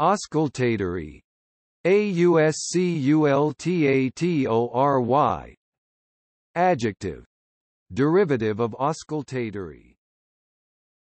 Auscultatory. AUSCULTATORY. Adjective. Derivative of auscultatory.